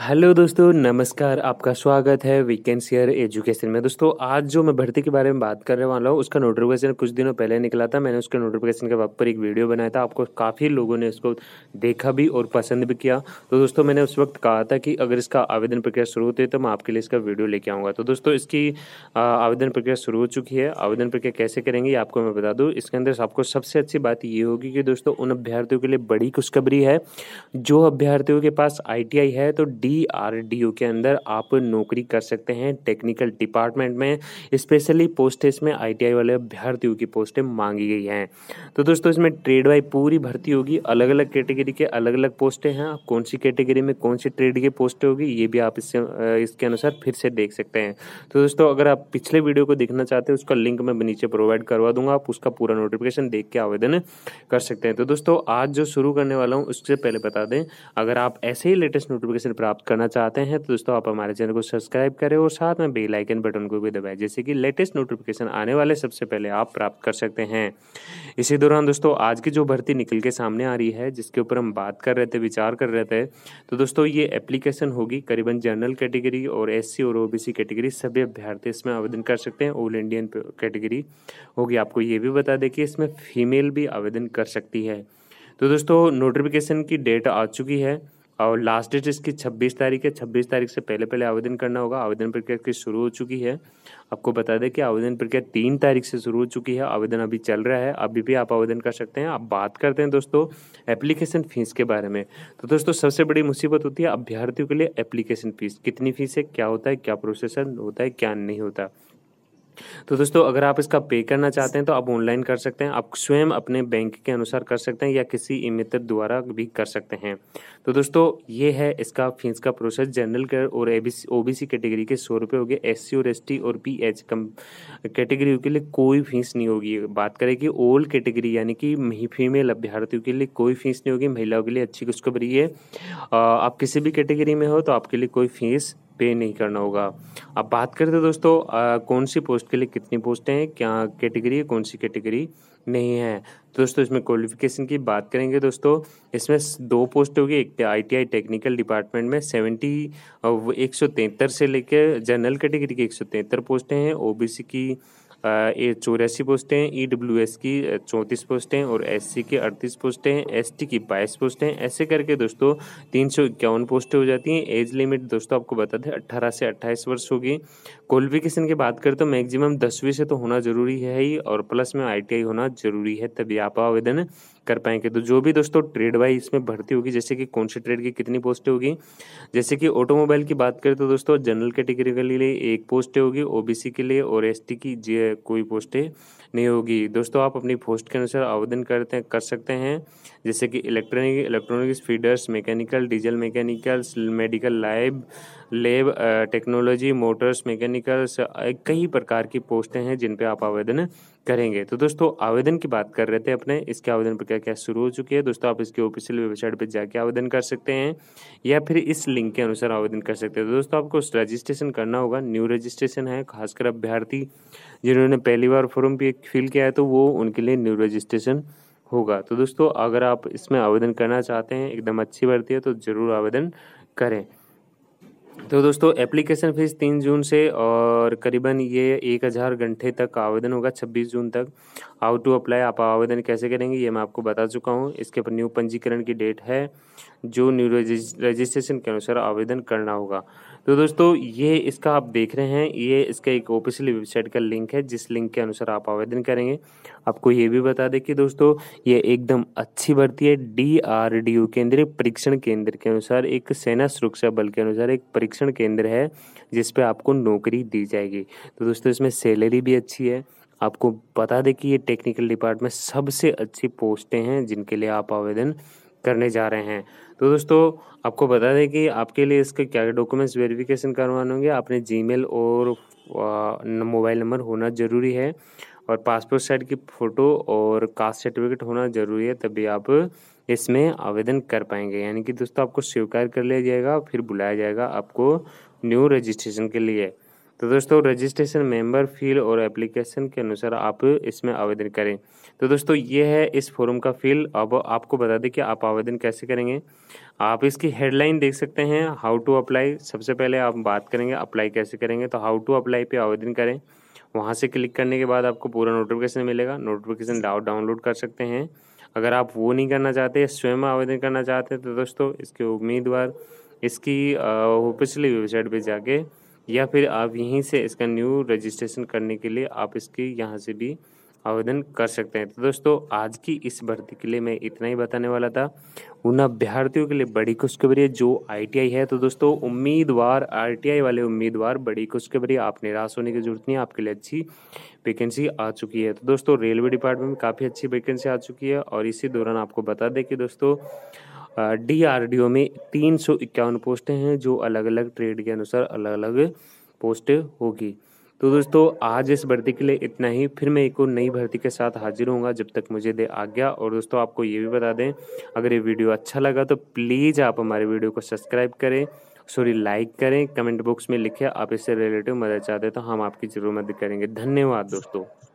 hello दोस्तों नमस्कार आपका स्वागत है वीकेंड सीयर एजुकेशन में दोस्तों आज जो मैं भर्ती के बारे में बात करने वाला हूँ उसका नोटिफिकेशन कुछ दिनों पहले निकला था मैंने उसके नोटिफिकेशन के वक्त पर एक वीडियो बनाया था आपको काफ़ी लोगों ने उसको देखा भी और पसंद भी किया तो दोस्तों मैंने उस वक्त कहा था कि अगर इसका आवेदन प्रक्रिया शुरू होती है तो मैं आपके लिए इसका वीडियो लेके आऊँगा तो दोस्तों इसकी आवेदन प्रक्रिया शुरू हो चुकी है आवेदन प्रक्रिया कैसे करेंगे आपको मैं बता दूँ इसके अंदर आपको सबसे अच्छी बात ये होगी कि दोस्तों उन अभ्यर्थियों के लिए बड़ी खुशखबरी है जो अभ्यर्थियों के पास आई है तो डी के अंदर आप नौकरी कर सकते हैं टेक्निकल डिपार्टमेंट में स्पेशली पोस्ट में आई वाले अभ्यर्थियों की पोस्टें मांगी गई हैं तो दोस्तों इसमें ट्रेड वाई पूरी भर्ती होगी अलग अलग कैटेगरी के अलग अलग पोस्टें हैं आप कौन सी कैटेगरी में कौन सी ट्रेड की पोस्टें होगी ये भी आप इससे इसके अनुसार फिर से देख सकते हैं तो दोस्तों अगर आप पिछले वीडियो को देखना चाहते हैं उसका लिंक मैं नीचे प्रोवाइड करवा दूंगा आप उसका पूरा नोटिफिकेशन देख के आवेदन कर सकते हैं तो दोस्तों आज जो शुरू करने वाला हूँ उससे पहले बता दें अगर आप ऐसे ही लेटेस्ट नोटिफिकेशन प्राप्त प्राप्त करना चाहते हैं तो दोस्तों आप हमारे चैनल को सब्सक्राइब करें और साथ में बेल आइकन बटन को भी दबाएं जैसे कि लेटेस्ट नोटिफिकेशन आने वाले सबसे पहले आप प्राप्त कर सकते हैं इसी दौरान दोस्तों आज की जो भर्ती निकल के सामने आ रही है जिसके ऊपर हम बात कर रहे थे विचार कर रहे थे तो दोस्तों ये एप्लीकेशन होगी करीबन जनरल कैटेगरी और एस और ओ कैटेगरी सभी अभ्यर्थी इसमें आवेदन कर सकते हैं ऑल इंडियन कैटेगरी होगी आपको ये भी बता दें कि इसमें फीमेल भी आवेदन कर सकती है तो दोस्तों नोटिफिकेशन की डेट आ चुकी है और लास्ट डेट इसकी 26 तारीख है 26 तारीख से पहले पहले आवेदन करना होगा आवेदन प्रक्रिया की शुरू हो चुकी है आपको बता दें कि आवेदन प्रक्रिया तीन तारीख से शुरू हो चुकी है आवेदन अभी चल रहा है अभी भी आप आवेदन कर सकते हैं आप बात करते हैं दोस्तों एप्लीकेशन फ़ीस के बारे में तो दोस्तों सबसे बड़ी मुसीबत होती है अभ्यर्थियों के लिए एप्लीकेशन फ़ीस कितनी फ़ीस है क्या होता है क्या प्रोसेसर होता है क्या नहीं होता तो दोस्तों अगर आप इसका पे करना चाहते हैं तो आप ऑनलाइन कर सकते हैं आप स्वयं अपने बैंक के अनुसार कर सकते हैं या किसी मित्र द्वारा भी कर सकते हैं तो दोस्तों ये है इसका फीस का प्रोसेस जनरल केयर और ओ बी सी कैटेगरी के सौ रुपये हो गए एस सी और एस टी और पी एच कम कैटेगरी के लिए कोई फीस नहीं होगी बात करें कि ओल्ड कैटेगरी यानी कि फीमेल अभ्यर्थियों के लिए कोई फीस नहीं होगी महिलाओं के लिए अच्छी खुशखबरी है आप किसी भी कैटेगरी में हो तो आपके लिए कोई फीस पे नहीं करना होगा अब बात करते तो दोस्तों आ, कौन सी पोस्ट के लिए कितनी पोस्टें हैं क्या कैटेगरी है कौन सी कैटेगरी नहीं है तो दोस्तों इसमें क्वालिफिकेशन की बात करेंगे दोस्तों इसमें दो पोस्ट होगी एक आई आई टेक्निकल डिपार्टमेंट में सेवेंटी एक सौ तिहत्तर से लेकर जनरल कैटेगरी की एक सौ तिहत्तर पोस्टें हैं सी की ए चौरासी पोस्टें हैं ई डब्ल्यू एस की चौंतीस पोस्टें और एस सी की अड़तीस पोस्टें हैं एस टी की बाईस पोस्टें हैं ऐसे करके दोस्तों तीन सौ इक्यावन पोस्टें हो जाती हैं एज लिमिट दोस्तों आपको बता दें अट्ठारह से अट्ठाईस वर्ष होगी क्वालिफिकेशन की बात करें तो मैक्सिमम दसवीं से तो होना ज़रूरी है ही और प्लस में आई होना ज़रूरी है तभी आप आवेदन कर पाएंगे तो जो भी दोस्तों ट्रेड वाइज इसमें भर्ती होगी जैसे कि कौन सी ट्रेड की कितनी पोस्टें होगी जैसे कि ऑटोमोबाइल की बात करें तो दोस्तों जनरल कैटेगरी के लिए एक पोस्टें होगी ओबीसी के लिए और एसटी की जे कोई पोस्टें नहीं होगी दोस्तों आप अपनी पोस्ट के अनुसार आवेदन करते कर सकते हैं जैसे कि electronic electronics fitters mechanical diesel mechanicals medical लाइब लेब टेक्नोलॉजी मोटर्स मैकेनिकल्स कई प्रकार की पोस्टें हैं जिन पर आप आवेदन करेंगे तो दोस्तों आवेदन की बात कर रहे थे अपने इसके आवेदन पर क्या शुरू हो चुकी है दोस्तों आप इसके ऑफिशियल वेबसाइट पर जाके आवेदन कर सकते हैं या फिर इस लिंक के अनुसार आवेदन कर सकते हैं तो दोस्तों आपको रजिस्ट्रेशन करना होगा न्यू रजिस्ट्रेशन है खासकर अभ्यर्थी जिन्होंने पहली बार फॉर्म फिल किया है तो वो उनके लिए न्यू रजिस्ट्रेशन होगा तो दोस्तों अगर आप इसमें आवेदन करना चाहते हैं एकदम अच्छी भर्ती है तो ज़रूर आवेदन करें तो दोस्तों एप्लीकेशन फ़ीस तीन जून से और करीबन ये एक हज़ार घंटे तक आवेदन होगा छब्बीस जून तक हाउ टू अप्लाई आप आवेदन कैसे करेंगे ये मैं आपको बता चुका हूँ इसके ऊपर न्यू पंजीकरण की डेट है जो न्यू रजिस्ट्रेशन के अनुसार आवेदन करना होगा तो दोस्तों ये इसका आप देख रहे हैं ये इसका एक ऑफिशियल वेबसाइट का लिंक है जिस लिंक के अनुसार आप आवेदन करेंगे आपको ये भी बता दें कि दोस्तों ये एकदम अच्छी भर्ती है डी आर डी यू केंद्रीय परीक्षण केंद्र के अनुसार एक सेना सुरक्षा बल के अनुसार एक परीक्षण केंद्र है जिसपे आपको नौकरी दी जाएगी तो दोस्तों इसमें सैलरी भी अच्छी है आपको बता दें कि ये टेक्निकल डिपार्टमेंट सबसे अच्छी पोस्टें हैं जिनके लिए आप आवेदन करने जा रहे हैं तो दोस्तों आपको बता दें कि आपके लिए इसके क्या डॉक्यूमेंट्स वेरिफिकेशन करवाने होंगे आपने जी और मोबाइल नंबर होना ज़रूरी है और पासपोर्ट साइज की फ़ोटो और कास्ट सर्टिफिकेट होना ज़रूरी है तभी आप इसमें आवेदन कर पाएंगे यानी कि दोस्तों आपको स्वीकार कर लिया जाएगा फिर बुलाया जाएगा आपको न्यू रजिस्ट्रेशन के लिए तो दोस्तों रजिस्ट्रेशन मेंबर फील और एप्लीकेशन के अनुसार आप इसमें आवेदन करें तो दोस्तों ये है इस फॉर्म का फील अब आपको बता दें कि आप आवेदन कैसे करेंगे आप इसकी हेडलाइन देख सकते हैं हाउ टू अप्लाई सबसे पहले आप बात करेंगे अप्लाई कैसे करेंगे तो हाउ टू अप्लाई पर आवेदन करें वहाँ से क्लिक करने के बाद आपको पूरा नोटिफिकेशन मिलेगा नोटिफिकेशन डाउनलोड कर सकते हैं अगर आप वो नहीं करना चाहते स्वयं आवेदन करना चाहते हैं तो दोस्तों इसके उम्मीदवार इसकी ऑफिशियली वेबसाइट पर जाके या फिर आप यहीं से इसका न्यू रजिस्ट्रेशन करने के लिए आप इसकी यहाँ से भी आवेदन कर सकते हैं तो दोस्तों आज की इस भर्ती के लिए मैं इतना ही बताने वाला था उन अभ्यर्थियों के लिए बड़ी खुशखबरी है जो आईटीआई है तो दोस्तों उम्मीदवार आईटीआई वाले उम्मीदवार बड़ी खुशखबरी आप निराश होने की जरूरत नहीं है आपके लिए अच्छी वैकेंसी आ चुकी है तो दोस्तों रेलवे डिपार्टमेंट में काफ़ी अच्छी वैकेंसी आ चुकी है और इसी दौरान आपको बता दें कि दोस्तों डी में तीन सौ इक्यावन पोस्टें हैं जो अलग अलग ट्रेड के अनुसार अलग अलग पोस्ट होगी तो दोस्तों आज इस भर्ती के लिए इतना ही फिर मैं एक और नई भर्ती के साथ हाजिर होऊंगा जब तक मुझे दे आज्ञा और दोस्तों आपको ये भी बता दें अगर ये वीडियो अच्छा लगा तो प्लीज़ आप हमारे वीडियो को सब्सक्राइब करें सॉरी लाइक करें कमेंट बॉक्स में लिखें आप इससे रिलेटिव मदद चाहते हैं तो हम आपकी ज़रूर मदद करेंगे धन्यवाद दोस्तों